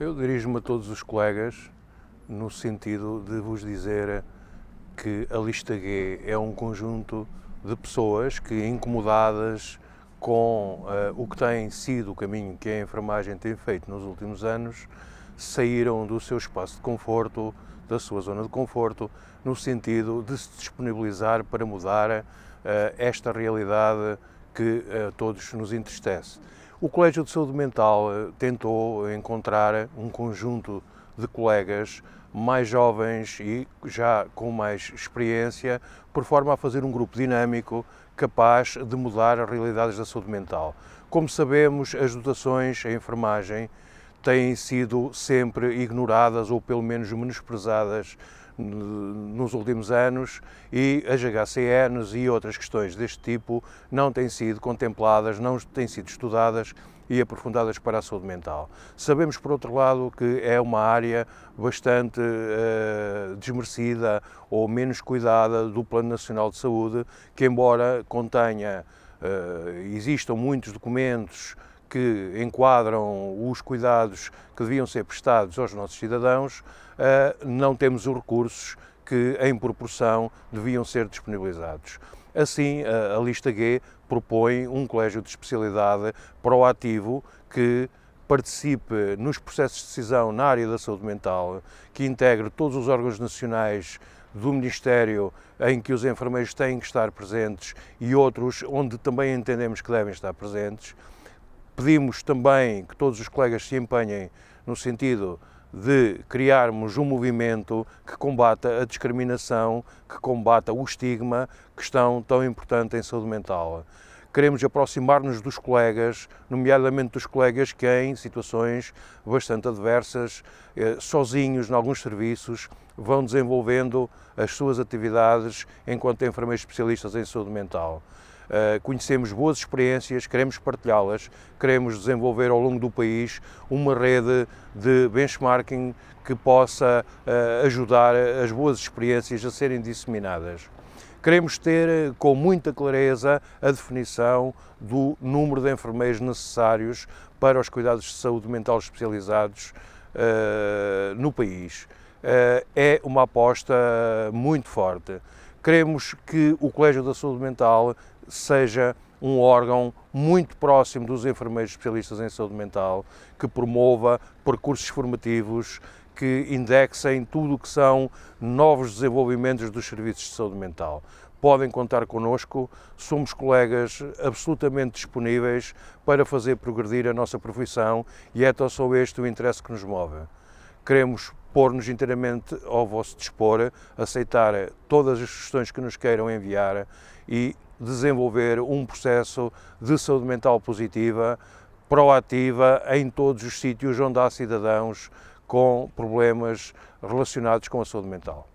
Eu dirijo-me a todos os colegas no sentido de vos dizer que a lista G é um conjunto de pessoas que, incomodadas com uh, o que tem sido o caminho que a enfermagem tem feito nos últimos anos, saíram do seu espaço de conforto, da sua zona de conforto, no sentido de se disponibilizar para mudar uh, esta realidade que a uh, eh, todos nos entristece. O Colégio de Saúde Mental eh, tentou encontrar um conjunto de colegas mais jovens e já com mais experiência, por forma a fazer um grupo dinâmico capaz de mudar as realidades da saúde mental. Como sabemos, as dotações em enfermagem têm sido sempre ignoradas ou pelo menos menosprezadas nos últimos anos e as HCNs e outras questões deste tipo não têm sido contempladas, não têm sido estudadas e aprofundadas para a saúde mental. Sabemos, por outro lado, que é uma área bastante eh, desmerecida ou menos cuidada do Plano Nacional de Saúde, que, embora contenha, eh, existam muitos documentos que enquadram os cuidados que deviam ser prestados aos nossos cidadãos, eh, não temos os recursos que, em proporção, deviam ser disponibilizados. Assim, eh, a lista G propõe um colégio de especialidade proativo que participe nos processos de decisão na área da saúde mental, que integre todos os órgãos nacionais do Ministério em que os enfermeiros têm que estar presentes e outros onde também entendemos que devem estar presentes Pedimos também que todos os colegas se empenhem no sentido de criarmos um movimento que combata a discriminação, que combata o estigma, questão é tão importante em saúde mental. Queremos aproximar-nos dos colegas, nomeadamente dos colegas que, em situações bastante adversas, eh, sozinhos em alguns serviços, vão desenvolvendo as suas atividades enquanto enfermeiros especialistas em saúde mental. Eh, conhecemos boas experiências, queremos partilhá-las, queremos desenvolver ao longo do país uma rede de benchmarking que possa eh, ajudar as boas experiências a serem disseminadas queremos ter eh, com muita clareza a definição do número de enfermeiros necessários para os cuidados de saúde mental especializados uh, no país. Uh, é uma aposta muito forte. Queremos que o Colégio da Saúde Mental seja um órgão muito próximo dos enfermeiros especialistas em saúde mental, que promova percursos formativos, que indexem tudo o que são novos desenvolvimentos dos serviços de saúde mental. Podem contar connosco, somos colegas absolutamente disponíveis para fazer progredir a nossa profissão e é só este o interesse que nos move. Queremos pôr-nos inteiramente ao vosso dispor, aceitar todas as sugestões que nos queiram enviar e desenvolver um processo de saúde mental positiva, proativa, em todos os sítios onde há cidadãos com problemas relacionados com a saúde mental.